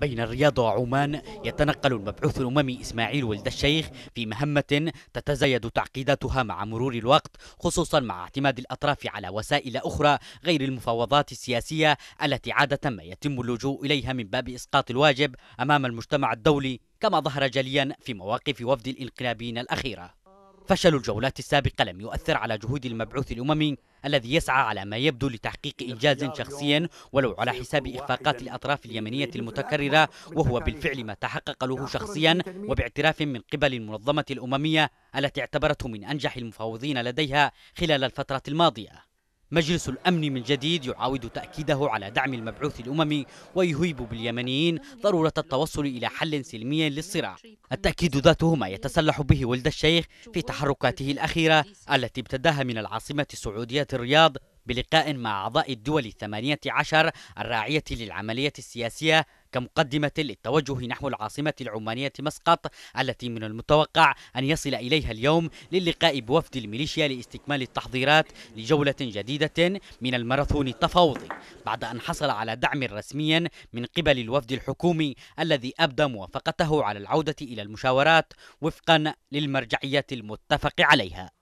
بين الرياض وعمان يتنقل المبعوث الأممي إسماعيل ولد الشيخ في مهمة تتزايد تعقيداتها مع مرور الوقت خصوصا مع اعتماد الأطراف على وسائل أخرى غير المفاوضات السياسية التي عادة ما يتم اللجوء إليها من باب إسقاط الواجب أمام المجتمع الدولي كما ظهر جليا في مواقف وفد الإنقلابيين الأخيرة فشل الجولات السابقة لم يؤثر على جهود المبعوث الأممي الذي يسعى على ما يبدو لتحقيق إنجاز شخصي ولو على حساب إخفاقات الأطراف اليمنية المتكررة وهو بالفعل ما تحقق له شخصيا وباعتراف من قبل المنظمة الأممية التي اعتبرته من أنجح المفاوضين لديها خلال الفترة الماضية مجلس الأمن من جديد يعاود تأكيده على دعم المبعوث الأممي ويهيب باليمنيين ضرورة التوصل إلى حل سلمي للصراع التأكيد ذاته ما يتسلح به ولد الشيخ في تحركاته الأخيرة التي ابتداها من العاصمة السعودية الرياض بلقاء مع أعضاء الدول الثمانية عشر الراعية للعملية السياسية كمقدمة للتوجه نحو العاصمة العمانية مسقط التي من المتوقع أن يصل إليها اليوم للقاء بوفد الميليشيا لاستكمال التحضيرات لجولة جديدة من الماراثون التفاوضي بعد أن حصل على دعم رسميا من قبل الوفد الحكومي الذي أبدى موافقته على العودة إلى المشاورات وفقا للمرجعيات المتفق عليها